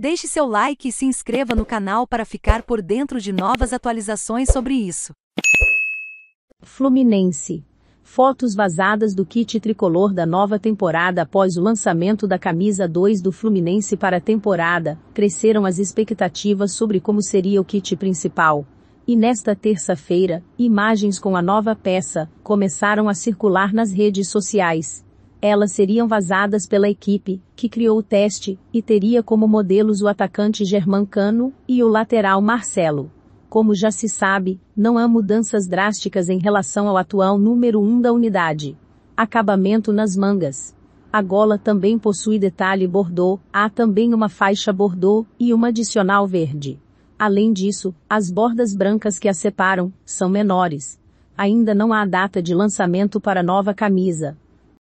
Deixe seu like e se inscreva no canal para ficar por dentro de novas atualizações sobre isso. Fluminense. Fotos vazadas do kit tricolor da nova temporada após o lançamento da camisa 2 do Fluminense para a temporada, cresceram as expectativas sobre como seria o kit principal. E nesta terça-feira, imagens com a nova peça começaram a circular nas redes sociais. Elas seriam vazadas pela equipe, que criou o teste, e teria como modelos o atacante Germán Cano e o lateral Marcelo. Como já se sabe, não há mudanças drásticas em relação ao atual número 1 da unidade. Acabamento nas mangas. A gola também possui detalhe bordô, há também uma faixa bordô e uma adicional verde. Além disso, as bordas brancas que a separam são menores. Ainda não há data de lançamento para a nova camisa.